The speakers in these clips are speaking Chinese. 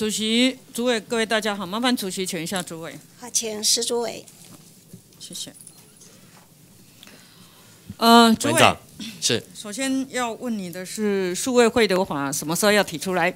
主席、主委、各位大家好，麻烦主席请一下主委。好，请石主委。谢谢。嗯，主委是。首先要问你的是数位汇流法什么时候要提出来？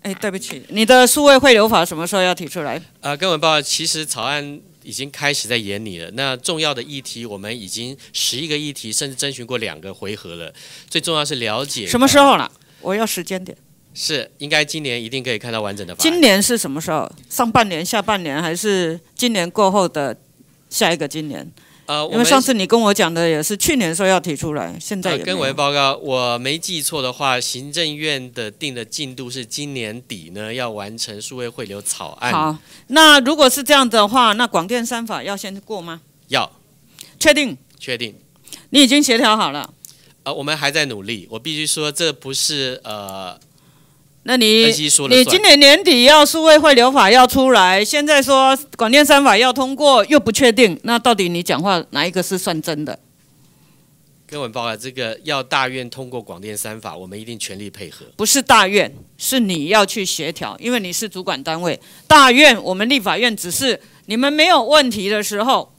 哎，对不起，你的数位汇流法什么时候要提出来？啊，各位报告，其实草案已经开始在研拟了。那重要的议题，我们已经十一个议题，甚至征询过两个回合了。最重要是了解。什么时候了？我要时间点，是应该今年一定可以看到完整的。今年是什么时候？上半年、下半年，还是今年过后的下一个今年？呃，因为上次你跟我讲的也是去年说要提出来，现在也。跟委员报告，我没记错的话，行政院的定的进度是今年底呢要完成数位汇流草案。好，那如果是这样的话，那广电三法要先过吗？要。确定。确定。你已经协调好了。呃，我们还在努力。我必须说，这不是呃，那你你今年年底要数位会流法要出来，现在说广电三法要通过又不确定，那到底你讲话哪一个是算真的？跟我们报告，这个要大院通过广电三法，我们一定全力配合。不是大院，是你要去协调，因为你是主管单位。大院，我们立法院只是你们没有问题的时候。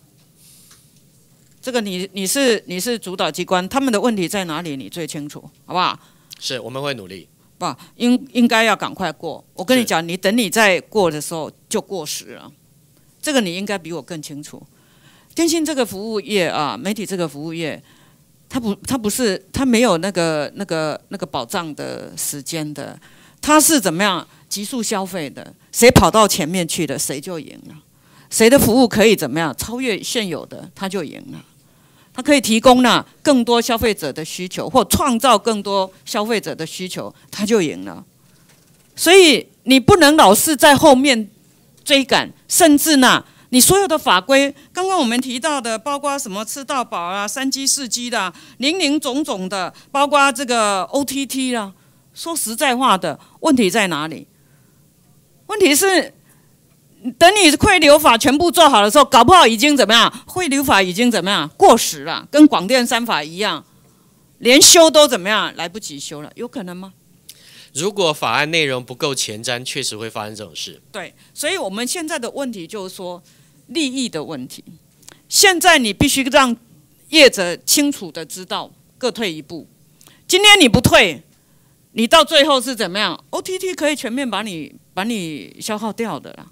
这个你你是你是主导机关，他们的问题在哪里？你最清楚，好不好？是，我们会努力。不，应应该要赶快过。我跟你讲，你等你再过的时候就过时了。这个你应该比我更清楚。电信这个服务业啊，媒体这个服务业，它不它不是它没有那个那个那个保障的时间的，它是怎么样急速消费的？谁跑到前面去的，谁就赢了。谁的服务可以怎么样超越现有的，他就赢了。它可以提供呢更多消费者的需求，或创造更多消费者的需求，它就赢了。所以你不能老是在后面追赶，甚至呢，你所有的法规，刚刚我们提到的，包括什么吃到饱啊、三 G 四 G 的、零零总总的，包括这个 OTT 啦，说实在话的问题在哪里？问题是。等你汇流法全部做好的时候，搞不好已经怎么样？汇流法已经怎么样过时了？跟广电三法一样，连修都怎么样来不及修了？有可能吗？如果法案内容不够前瞻，确实会发生这种事。对，所以我们现在的问题就是说利益的问题。现在你必须让业者清楚的知道，各退一步。今天你不退，你到最后是怎么样？OTT 可以全面把你把你消耗掉的了。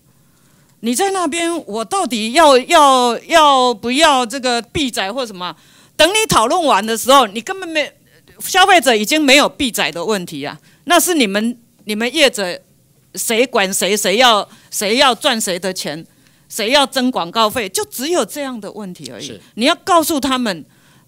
你在那边，我到底要要要不要这个避宰或什么？等你讨论完的时候，你根本没消费者已经没有避宰的问题啊。那是你们你们业者谁管谁，谁要谁要赚谁的钱，谁要征广告费，就只有这样的问题而已。你要告诉他们，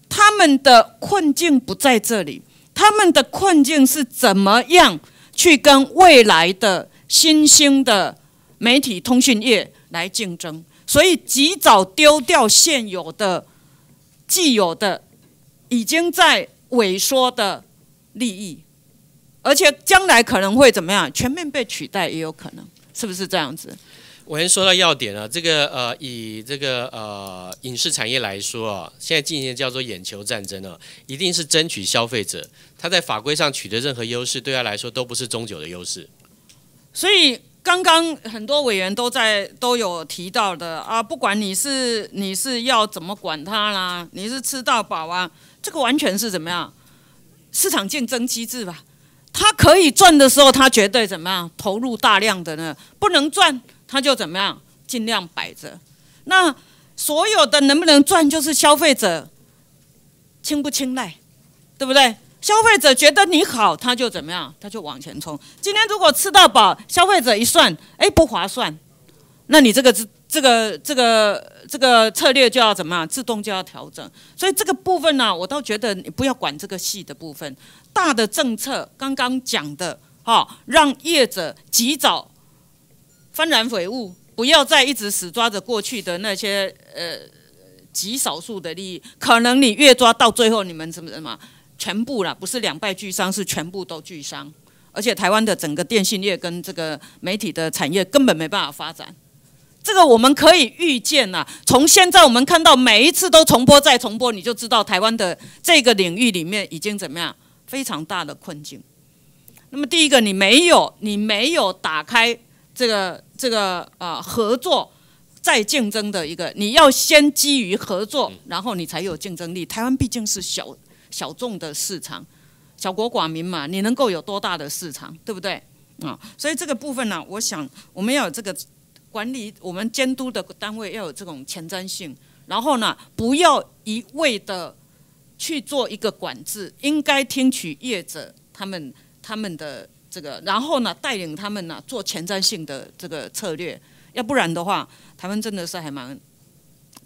他们的困境不在这里，他们的困境是怎么样去跟未来的新兴的。媒体通讯业来竞争，所以及早丢掉现有的、既有的、已经在萎缩的利益，而且将来可能会怎么样？全面被取代也有可能，是不是这样子？我先说到要点了。这个呃，以这个呃影视产业来说啊，现在进行叫做眼球战争了，一定是争取消费者。他在法规上取得任何优势，对他来说都不是中久的优势，所以。刚刚很多委员都在都有提到的啊，不管你是你是要怎么管他啦，你是吃到饱啊，这个完全是怎么样市场竞争机制吧？他可以赚的时候，他绝对怎么样投入大量的呢？不能赚，他就怎么样尽量摆着。那所有的能不能赚，就是消费者亲不青睐，对不对？消费者觉得你好，他就怎么样？他就往前冲。今天如果吃到饱，消费者一算，哎，不划算，那你这个这这个这个这个策略就要怎么样？自动就要调整。所以这个部分呢，我倒觉得你不要管这个细的部分，大的政策刚刚讲的，哈，让业者及早幡然悔悟，不要再一直死抓着过去的那些呃极少数的利益，可能你越抓到最后，你们怎么怎么。全部啦，不是两败俱伤，是全部都俱伤。而且台湾的整个电信业跟这个媒体的产业根本没办法发展。这个我们可以预见呐，从现在我们看到每一次都重播再重播，你就知道台湾的这个领域里面已经怎么样，非常大的困境。那么第一个，你没有你没有打开这个这个啊合作再竞争的一个，你要先基于合作，然后你才有竞争力。台湾毕竟是小。小众的市场，小国寡民嘛，你能够有多大的市场，对不对啊？所以这个部分呢，我想我们要有这个管理，我们监督的单位要有这种前瞻性，然后呢，不要一味的去做一个管制，应该听取业者他们他们的这个，然后呢，带领他们呢做前瞻性的这个策略，要不然的话，他们真的是还蛮。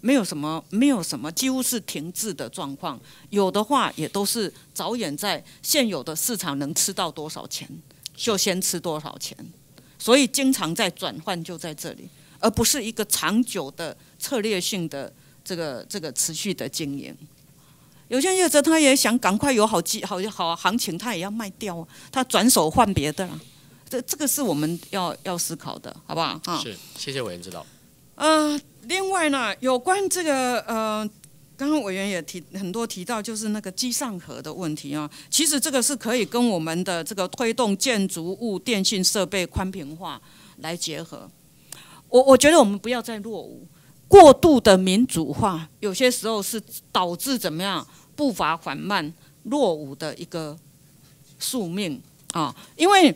没有什么，没有什么，几乎是停滞的状况。有的话，也都是着眼在现有的市场能吃到多少钱，就先吃多少钱。所以经常在转换就在这里，而不是一个长久的策略性的这个这个持续的经营。有些业者他也想赶快有好机、好好行情，他也要卖掉啊，他转手换别的。这这个是我们要要思考的，好不好？是，谢谢委员指导。呃，另外呢，有关这个呃，刚刚委员也提很多提到，就是那个机上盒的问题啊。其实这个是可以跟我们的这个推动建筑物电信设备宽频化来结合。我我觉得我们不要再落伍，过度的民主化有些时候是导致怎么样步伐缓慢、落伍的一个宿命啊。因为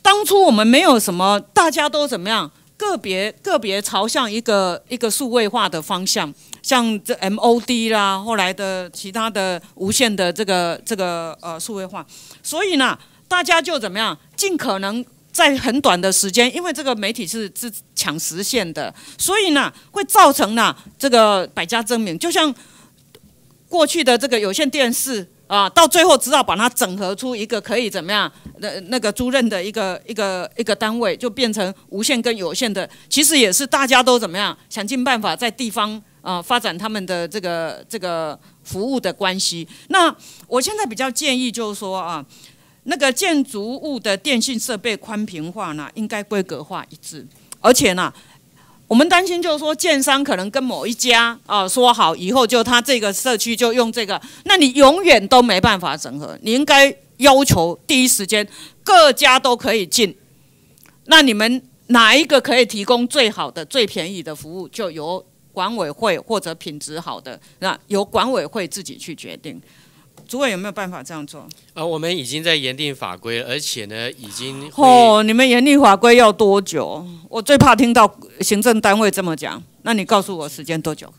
当初我们没有什么，大家都怎么样？个别个别朝向一个一个数位化的方向，像这 MOD 啦，后来的其他的无线的这个这个呃数位化，所以呢，大家就怎么样，尽可能在很短的时间，因为这个媒体是是抢实现的，所以呢，会造成呢这个百家争鸣，就像过去的这个有线电视。啊，到最后只好把它整合出一个可以怎么样？那那个租任的一个一个一个单位，就变成无线跟有线的。其实也是大家都怎么样，想尽办法在地方啊发展他们的这个这个服务的关系。那我现在比较建议就是说啊，那个建筑物的电信设备宽频化呢，应该规格化一致，而且呢。我们担心就是说，建商可能跟某一家啊说好以后，就他这个社区就用这个，那你永远都没办法整合。你应该要求第一时间各家都可以进，那你们哪一个可以提供最好的、最便宜的服务，就由管委会或者品质好的，那由管委会自己去决定。主委有没有办法这样做？呃，我们已经在严定法规，而且呢，已经哦，你们严定法规要多久？我最怕听到行政单位这么讲。那你告诉我时间多久？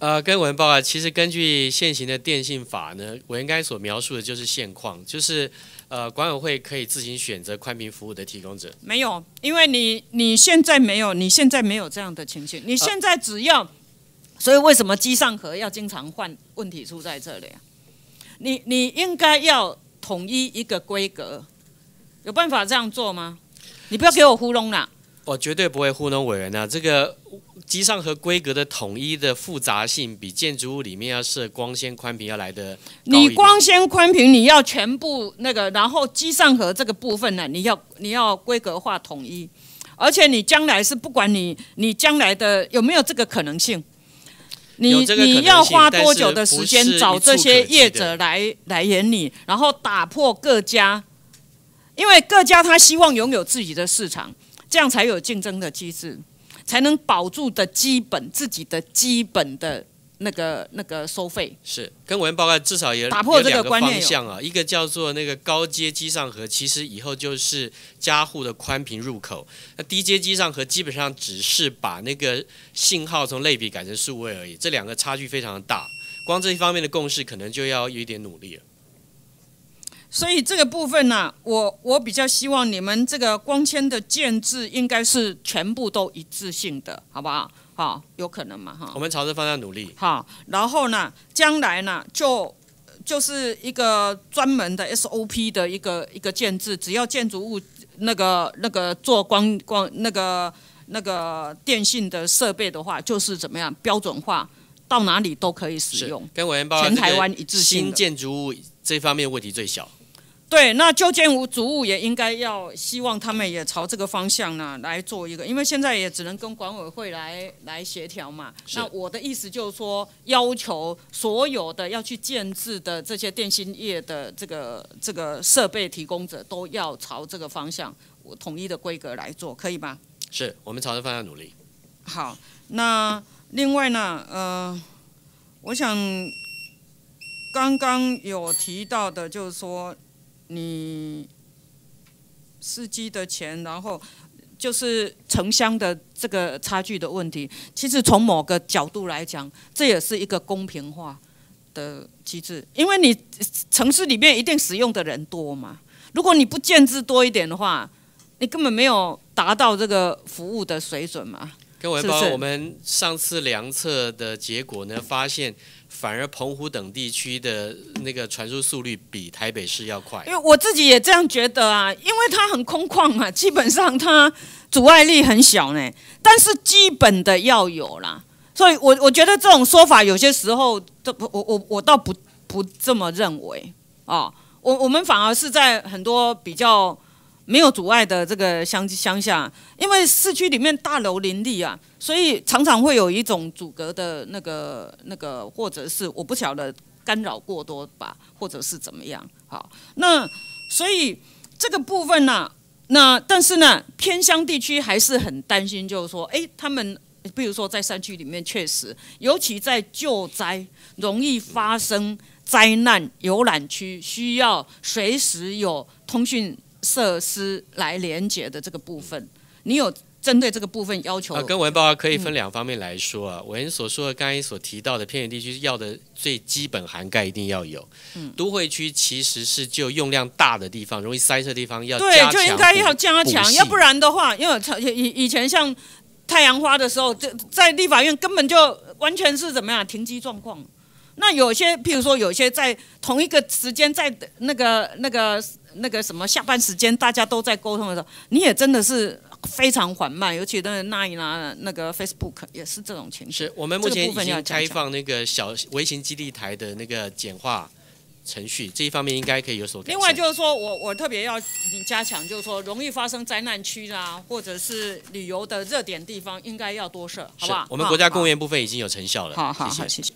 呃，跟文报啊，其实根据现行的电信法呢，我应该所描述的就是现况，就是呃，管委会可以自行选择宽频服务的提供者。没有，因为你你现在没有，你现在没有这样的情形，你现在只要。所以为什么机上盒要经常换？问题出在这里啊！你你应该要统一一个规格，有办法这样做吗？你不要给我糊弄啦！我绝对不会糊弄委员的。这个机上盒规格的统一的复杂性，比建筑物里面要设光纤宽频要来的你光纤宽频你要全部那个，然后机上盒这个部分呢，你要你要规格化统一，而且你将来是不管你你将来的有没有这个可能性。你你要花多久的时间找这些业者来来演你，然后打破各家，因为各家他希望拥有自己的市场，这样才有竞争的机制，才能保住的基本自己的基本的。那个那个收费是跟委员报告，至少也打破这个观念。向啊，一个叫做那个高阶机上盒，其实以后就是加户的宽频入口。那低阶机上盒基本上只是把那个信号从类比改成数位而已。这两个差距非常大，光这一方面的共识可能就要有一点努力了。所以这个部分呢，我我比较希望你们这个光纤的建制应该是全部都一致性的，好不好？好，有可能嘛？哈，我们朝这方向努力。好，然后呢，将来呢，就就是一个专门的 SOP 的一个一个建制，只要建筑物那个那个做光光那个那个电信的设备的话，就是怎么样标准化，到哪里都可以使用，跟委员报告全台湾一致性，新建筑物这方面问题最小。对，那旧建五组也应该要希望他们也朝这个方向呢来做一个，因为现在也只能跟管委会来来协调嘛。那我的意思就是说，要求所有的要去建制的这些电信业的这个这个设备提供者都要朝这个方向，我统一的规格来做，可以吗？是我们朝这方向努力。好，那另外呢，呃，我想刚刚有提到的，就是说。你司机的钱，然后就是城乡的这个差距的问题。其实从某个角度来讲，这也是一个公平化的机制，因为你城市里面一定使用的人多嘛。如果你不建制多一点的话，你根本没有达到这个服务的水准嘛。跟维保，我们上次量测的结果呢，发现反而澎湖等地区的那个传输速率比台北市要快。因为我自己也这样觉得啊，因为它很空旷嘛，基本上它阻碍力很小呢。但是基本的要有啦，所以，我我觉得这种说法有些时候，这不，我我我倒不不这么认为啊。我我们反而是在很多比较。没有阻碍的这个乡乡下，因为市区里面大楼林立啊，所以常常会有一种阻隔的那个那个，或者是我不晓得干扰过多吧，或者是怎么样。好，那所以这个部分呢，那但是呢，偏乡地区还是很担心，就是说，哎，他们比如说在山区里面，确实尤其在救灾，容易发生灾难游览区，需要随时有通讯。设施来连接的这个部分，你有针对这个部分要求？啊，跟文报可以分两方面来说啊。文所说的，刚才所提到的偏远地区要的最基本涵盖一定要有。嗯，都会区其实是就用量大的地方，容易塞车的地方要对，就应该要加强。要不然的话，因为以以前像太阳花的时候，这在立法院根本就完全是怎么样停机状况。那有些，譬如说有些在同一个时间在那个那个。那个什么下班时间大家都在沟通的时候，你也真的是非常缓慢，尤其那那那那个 Facebook 也是这种情况。是，我们目前已经开放那个小微型基地台的那个简化程序，这一方面应该可以有所改善。另外就是说我我特别要加强，就是说容易发生灾难区啦，或者是旅游的热点地方，应该要多设，好不好？我们国家公园部分已经有成效了。好好，谢谢。